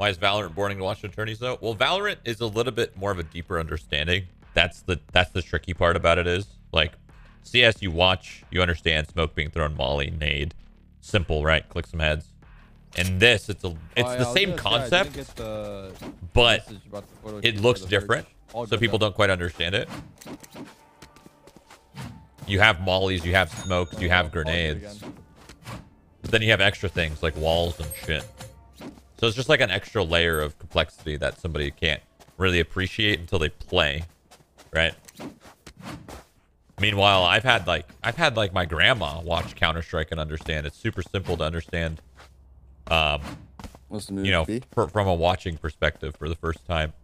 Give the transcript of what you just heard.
Why is Valorant boring to watch attorneys though? Well, Valorant is a little bit more of a deeper understanding. That's the that's the tricky part about it is like CS you watch, you understand smoke being thrown, molly, nade, simple, right? Click some heads. And this, it's a it's oh, yeah, the same concept, the but it looks different, so people don't quite understand it. You have mollies, you have smokes, you have grenades, but then you have extra things like walls and shit. So it's just like an extra layer of complexity that somebody can't really appreciate until they play, right? Meanwhile, I've had like I've had like my grandma watch Counter Strike and understand. It's super simple to understand. Um, you know, for, from a watching perspective for the first time.